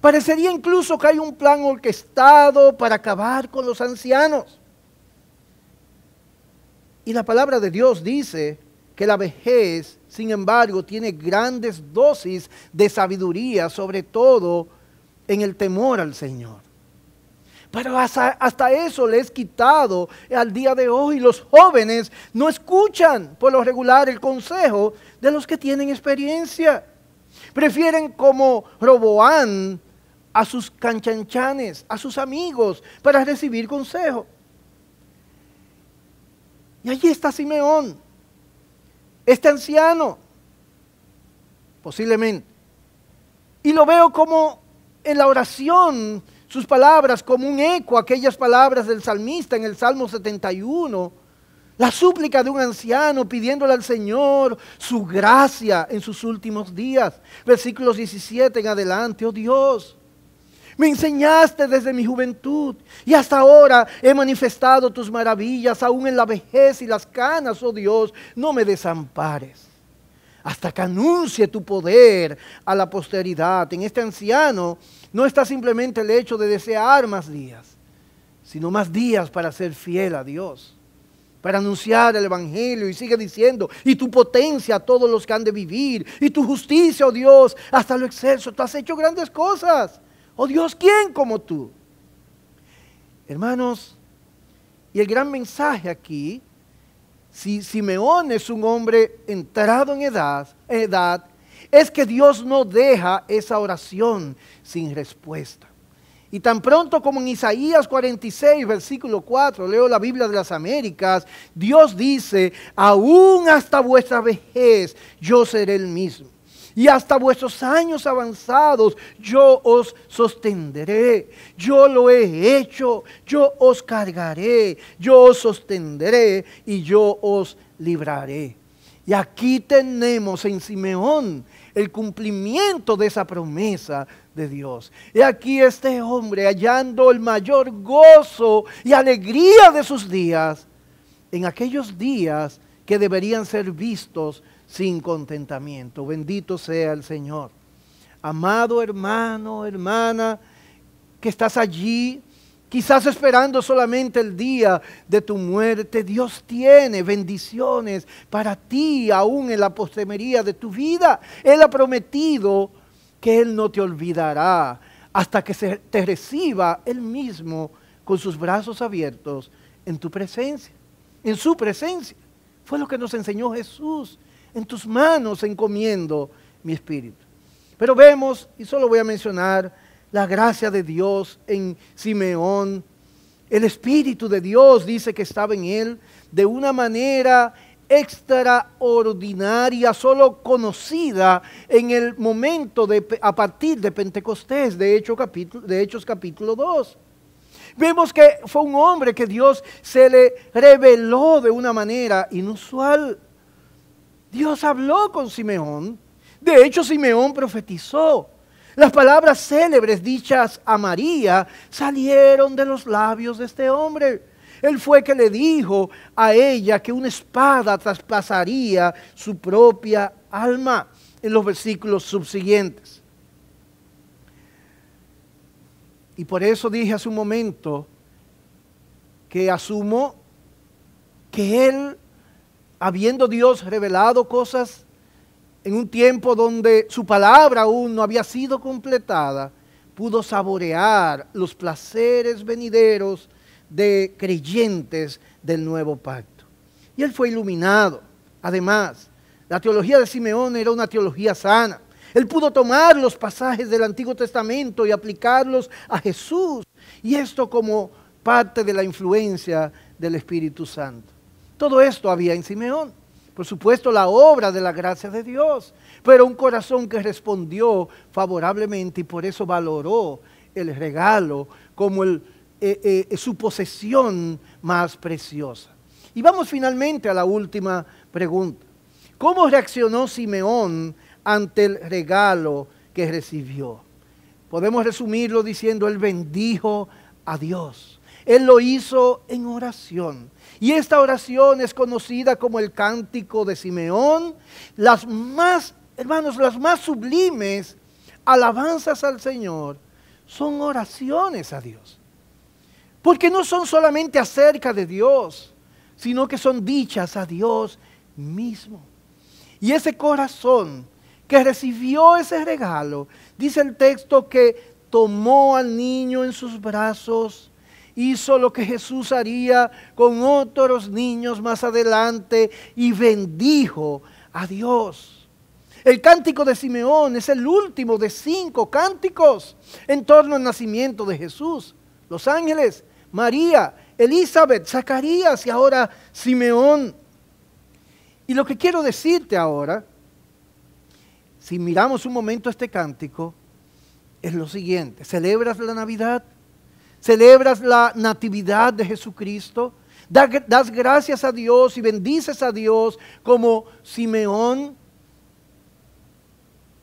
Parecería incluso que hay un plan orquestado para acabar con los ancianos. Y la palabra de Dios dice que la vejez, sin embargo, tiene grandes dosis de sabiduría, sobre todo en el temor al Señor. Pero hasta, eso le es quitado al día de hoy. Los jóvenes no escuchan por lo regular el consejo de los que tienen experiencia. Prefieren como Roboán a sus canchanchanes, a sus amigos, para recibir consejo. Y allí está Simeón, este anciano, posiblemente. Y lo veo como en la oración, sus palabras como un eco, aquellas palabras del salmista en el Salmo 71, la súplica de un anciano pidiéndole al Señor su gracia en sus últimos días, versículos 17 en adelante, oh Dios. Me enseñaste desde mi juventud y hasta ahora he manifestado tus maravillas, aún en la vejez y las canas, oh Dios, no me desampares hasta que anuncie tu poder a la posteridad. En este anciano no está simplemente el hecho de desear más días, sino más días para ser fiel a Dios, para anunciar el Evangelio. Y sigue diciendo, y tu potencia a todos los que han de vivir, y tu justicia, oh Dios, hasta lo exceso. Tú has hecho grandes cosas. Oh Dios, ¿quién como tú? Hermanos, y el gran mensaje aquí si Simeón es un hombre entrado en edad, edad, es que Dios no deja esa oración sin respuesta. Y tan pronto como en Isaías 46, versículo 4, leo la Biblia de las Américas, Dios dice, aún hasta vuestra vejez yo seré el mismo y hasta vuestros años avanzados yo os sostendré, yo lo he hecho, yo os cargaré, yo os sostendré y yo os libraré. Y aquí tenemos en Simeón el cumplimiento de esa promesa de Dios. Y aquí este hombre hallando el mayor gozo y alegría de sus días, en aquellos días que deberían ser vistos sin contentamiento. Bendito sea el Señor. Amado hermano, hermana, que estás allí, quizás esperando solamente el día de tu muerte, Dios tiene bendiciones para ti aún en la postemería de tu vida. Él ha prometido que Él no te olvidará hasta que te reciba Él mismo con sus brazos abiertos en tu presencia, en su presencia. Fue lo que nos enseñó Jesús en tus manos encomiendo mi espíritu. Pero vemos, y solo voy a mencionar, la gracia de Dios en Simeón. El Espíritu de Dios dice que estaba en él de una manera extraordinaria, solo conocida en el momento de, a partir de Pentecostés, de, capítulo, de Hechos capítulo 2. Vemos que fue un hombre que Dios se le reveló de una manera inusual. Dios habló con Simeón. De hecho, Simeón profetizó. Las palabras célebres dichas a María salieron de los labios de este hombre. Él fue que le dijo a ella que una espada traspasaría su propia alma en los versículos subsiguientes. Y por eso dije hace un momento que asumo que él habiendo Dios revelado cosas en un tiempo donde su palabra aún no había sido completada, pudo saborear los placeres venideros de creyentes del nuevo pacto. Y él fue iluminado. Además, la teología de Simeón era una teología sana. Él pudo tomar los pasajes del Antiguo Testamento y aplicarlos a Jesús. Y esto como parte de la influencia del Espíritu Santo. Todo esto había en Simeón. Por supuesto, la obra de la gracia de Dios, pero un corazón que respondió favorablemente y por eso valoró el regalo como eh, eh, su posesión más preciosa. Y vamos finalmente a la última pregunta. ¿Cómo reaccionó Simeón ante el regalo que recibió? Podemos resumirlo diciendo, él bendijo a Dios. Él lo hizo en oración. Y esta oración es conocida como el cántico de Simeón. Las más, hermanos, las más sublimes alabanzas al Señor son oraciones a Dios. Porque no son solamente acerca de Dios, sino que son dichas a Dios mismo. Y ese corazón que recibió ese regalo, dice el texto que tomó al niño en sus brazos hizo lo que Jesús haría con otros niños más adelante y bendijo a Dios. El cántico de Simeón es el último de cinco cánticos en torno al nacimiento de Jesús. Los ángeles, María, Elizabeth, Zacarías y ahora Simeón. Y lo que quiero decirte ahora, si miramos un momento este cántico, es lo siguiente. Celebras la Navidad, celebras la natividad de Jesucristo, das gracias a Dios y bendices a Dios como Simeón.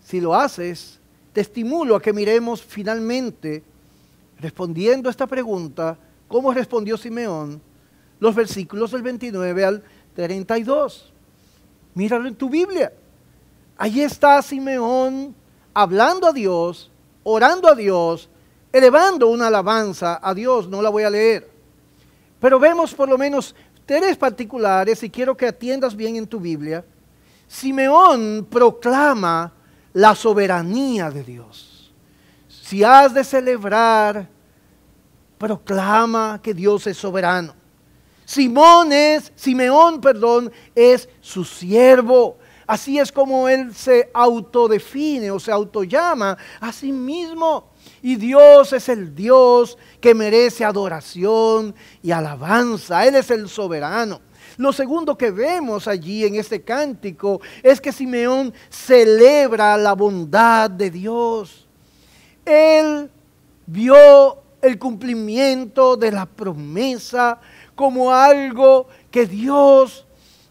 Si lo haces, te estimulo a que miremos finalmente, respondiendo a esta pregunta, cómo respondió Simeón, los versículos del 29 al 32. Míralo en tu Biblia. Allí está Simeón hablando a Dios, orando a Dios, elevando una alabanza a Dios, no la voy a leer. Pero vemos por lo menos tres particulares y quiero que atiendas bien en tu Biblia. Simeón proclama la soberanía de Dios. Si has de celebrar, proclama que Dios es soberano. Simón es, Simeón, perdón, es su siervo. Así es como él se autodefine o se autollama a sí mismo. Y Dios es el Dios que merece adoración y alabanza. Él es el soberano. Lo segundo que vemos allí en este cántico es que Simeón celebra la bondad de Dios. Él vio el cumplimiento de la promesa como algo que Dios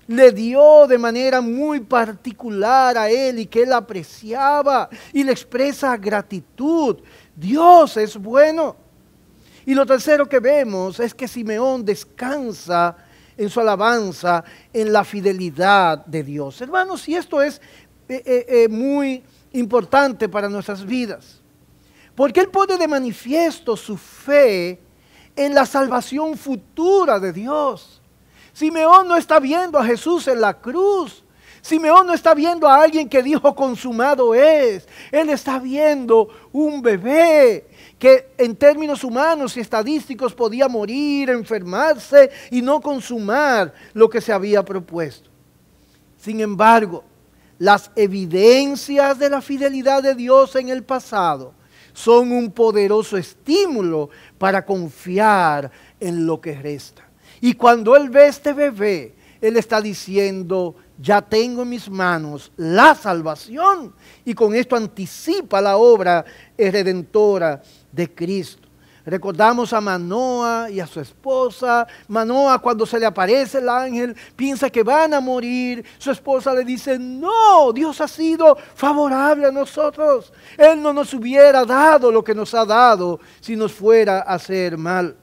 le dio de manera muy particular a él y que él apreciaba y le expresa gratitud. Dios es bueno. Y lo tercero que vemos es que Simeón descansa en su alabanza, en la fidelidad de Dios. Hermanos, y esto es eh, eh, eh, muy importante para nuestras vidas, porque Él pone de manifiesto su fe en la salvación futura de Dios. Simeón no está viendo a Jesús en la cruz, Simeón no está viendo a alguien que dijo consumado es. Él está viendo un bebé que en términos humanos y estadísticos podía morir, enfermarse y no consumar lo que se había propuesto. Sin embargo, las evidencias de la fidelidad de Dios en el pasado son un poderoso estímulo para confiar en lo que resta. Y cuando él ve este bebé, él está diciendo, ya tengo en mis manos la salvación. Y con esto anticipa la obra redentora de Cristo. Recordamos a Manoa y a su esposa. Manoa cuando se le aparece el ángel piensa que van a morir. Su esposa le dice, no, Dios ha sido favorable a nosotros. Él no nos hubiera dado lo que nos ha dado si nos fuera a hacer mal.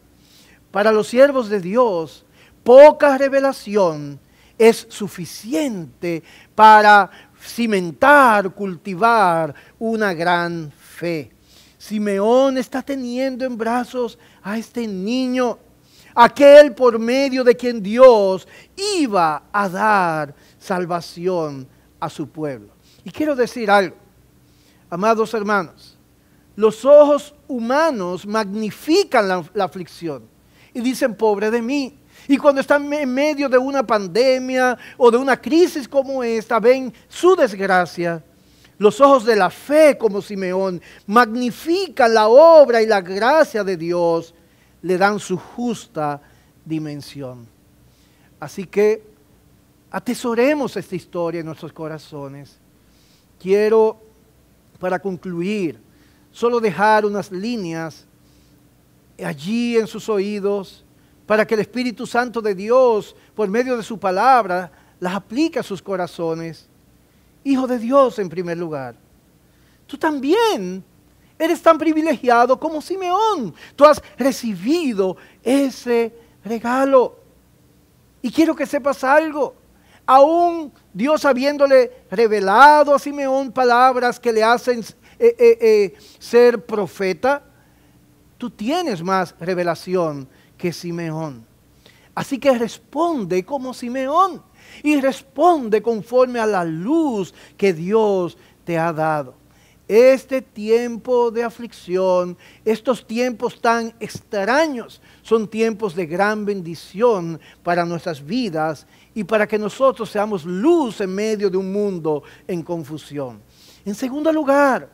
Para los siervos de Dios, poca revelación es suficiente para cimentar, cultivar una gran fe. Simeón está teniendo en brazos a este niño, aquel por medio de quien Dios iba a dar salvación a su pueblo. Y quiero decir algo, amados hermanos, los ojos humanos magnifican la, aflicción y dicen, pobre de mí, y cuando están en medio de una pandemia o de una crisis como esta, ven su desgracia. Los ojos de la fe, como Simeón, magnifican la obra y la gracia de Dios, le dan su justa dimensión. Así que atesoremos esta historia en nuestros corazones. Quiero, para concluir, solo dejar unas líneas allí en sus oídos para que el Espíritu Santo de Dios, por medio de su palabra, las aplique a sus corazones. Hijo de Dios, en primer lugar. Tú también eres tan privilegiado como Simeón. Tú has recibido ese regalo. Y quiero que sepas algo. Aún Dios habiéndole revelado a Simeón palabras que le hacen eh, eh, eh, ser profeta, tú tienes más revelación que Simeón. Así que responde como Simeón y responde conforme a la luz que Dios te ha dado. Este tiempo de aflicción, estos tiempos tan extraños, son tiempos de gran bendición para nuestras vidas y para que nosotros seamos luz en medio de un mundo en confusión. En segundo lugar,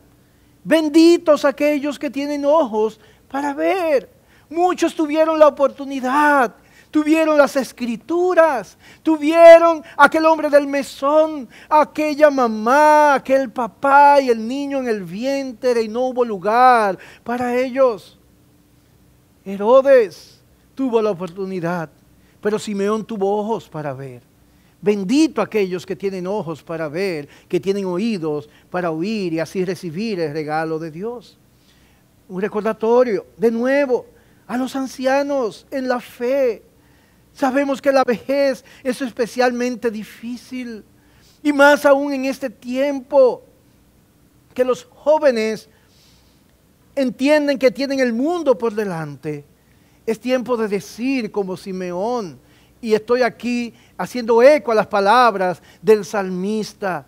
benditos aquellos que tienen ojos para ver Muchos tuvieron la oportunidad, tuvieron las escrituras, tuvieron aquel hombre del mesón, aquella mamá, aquel papá y el niño en el vientre y no hubo lugar para ellos. Herodes tuvo la oportunidad, pero Simeón tuvo ojos para ver. Bendito aquellos que tienen ojos para ver, que tienen oídos para oír y así recibir el regalo de Dios. Un recordatorio, de nuevo, a los ancianos en la fe. Sabemos que la vejez es especialmente difícil y más aún en este tiempo que los jóvenes entienden que tienen el mundo por delante. Es tiempo de decir como Simeón, y estoy aquí haciendo eco a las palabras del salmista,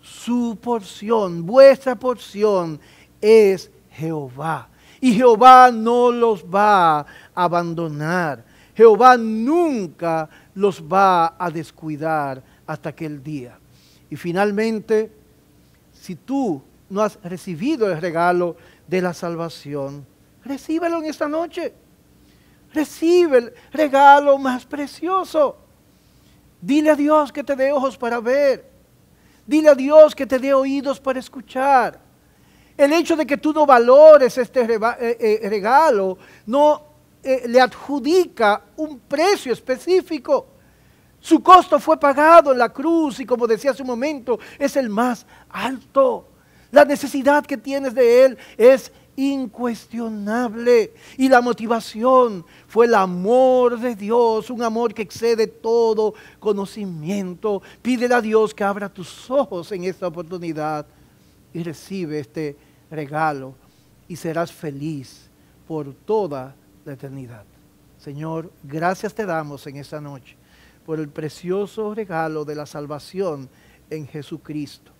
su porción, vuestra porción es Jehová y Jehová no los va a abandonar. Jehová nunca los va a descuidar hasta aquel día. Y finalmente, si tú no has recibido el regalo de la salvación, recíbelo en esta noche. Recibe el regalo más precioso. Dile a Dios que te dé ojos para ver. Dile a Dios que te dé oídos para escuchar. El hecho de que tú no valores este eh, eh, regalo no eh, le adjudica un precio específico. Su costo fue pagado en la cruz y como decía hace un momento, es el más alto. La necesidad que tienes de Él es incuestionable. Y la motivación fue el amor de Dios, un amor que excede todo conocimiento. Pídele a Dios que abra tus ojos en esta oportunidad y recibe este regalo y serás feliz por toda la eternidad. Señor, gracias te damos en esta noche por el precioso regalo de la salvación en Jesucristo.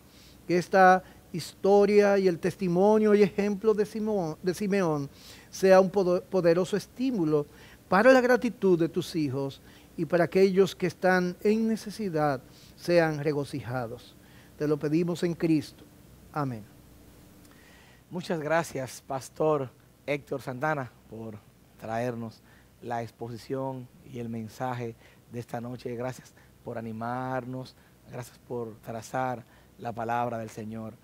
Que esta historia y el testimonio y ejemplo de Simeón, de Simeón sea un poderoso estímulo para la gratitud de tus hijos y para aquellos que están en necesidad sean regocijados. Te lo pedimos en Cristo. Amén. Muchas gracias, Pastor Héctor Santana, por traernos la exposición y el mensaje de esta noche. Gracias por animarnos, gracias por trazar la palabra del Señor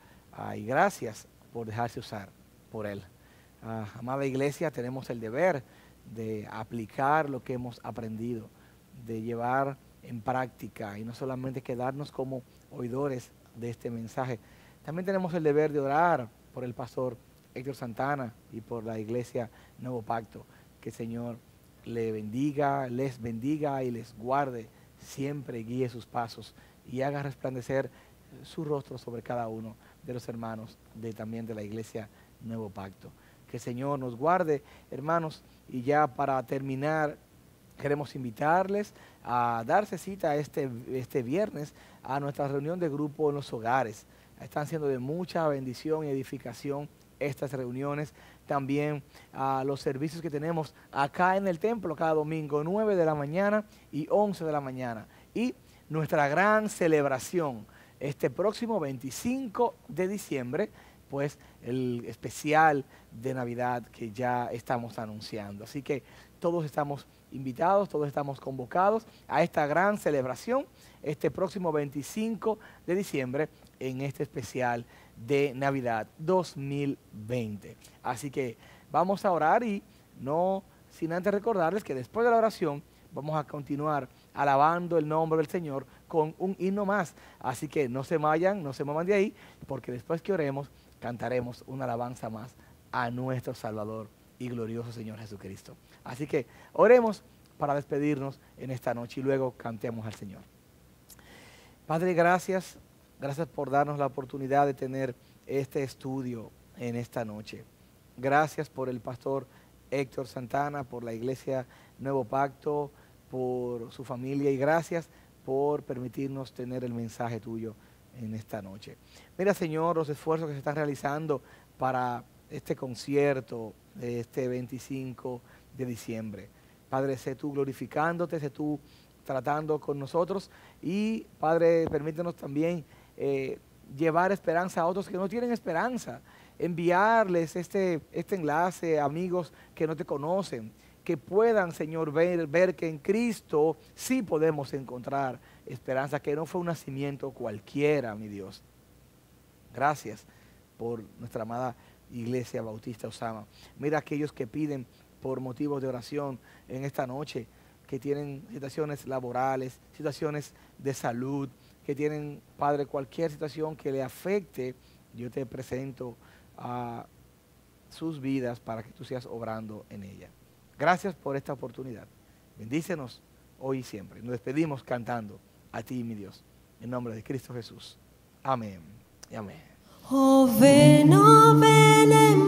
y gracias por dejarse usar por Él. Ah, amada iglesia, tenemos el deber de aplicar lo que hemos aprendido, de llevar en práctica y no solamente quedarnos como oidores de este mensaje. También tenemos el deber de orar por el pastor Héctor Santana y por la iglesia Nuevo Pacto. Que el Señor le bendiga, les bendiga y les guarde, siempre guíe sus pasos y haga resplandecer su rostro sobre cada uno de los hermanos de también de la iglesia Nuevo Pacto. Que el Señor nos guarde, hermanos, y ya para terminar queremos invitarles a darse cita este, este viernes a nuestra reunión de grupo en los hogares. Están siendo de mucha bendición y edificación estas reuniones, también a ah, los servicios que tenemos acá en el templo cada domingo, 9 de la mañana y 11 de la mañana. Y nuestra gran celebración este próximo 25 de diciembre, pues el especial de Navidad que ya estamos anunciando. Así que todos estamos invitados, todos estamos convocados a esta gran celebración este próximo 25 de diciembre en este especial de Navidad 2020. Así que vamos a orar y no sin antes recordarles que después de la oración vamos a continuar alabando el nombre del Señor con un himno más. Así que no se vayan, no se muevan de ahí, porque después que oremos cantaremos una alabanza más a nuestro Salvador y glorioso Señor Jesucristo. Así que oremos para despedirnos en esta noche y luego cantemos al Señor. Padre, gracias Gracias por darnos la oportunidad de tener este estudio en esta noche. Gracias por el pastor Héctor Santana, por la iglesia Nuevo Pacto, por su familia y gracias por permitirnos tener el mensaje tuyo en esta noche. Mira, Señor, los esfuerzos que se están realizando para este concierto, de este 25 de diciembre. Padre, sé tú glorificándote, sé tú tratando con nosotros y Padre, permítenos también eh, llevar esperanza a otros que no tienen esperanza, enviarles este, este enlace a amigos que no te conocen, que puedan, Señor, ver, ver que en Cristo sí podemos encontrar esperanza, que no fue un nacimiento cualquiera, mi Dios. Gracias por nuestra amada Iglesia Bautista Osama. Mira aquellos que piden por motivos de oración en esta noche, que tienen situaciones laborales, situaciones de salud, que tienen, Padre, cualquier situación que le afecte, yo te presento a sus vidas para que tú seas obrando en ella. Gracias por esta oportunidad. Bendícenos hoy y siempre. Nos despedimos cantando a ti, mi Dios, en nombre de Cristo Jesús. Amén amén. Oh, oh,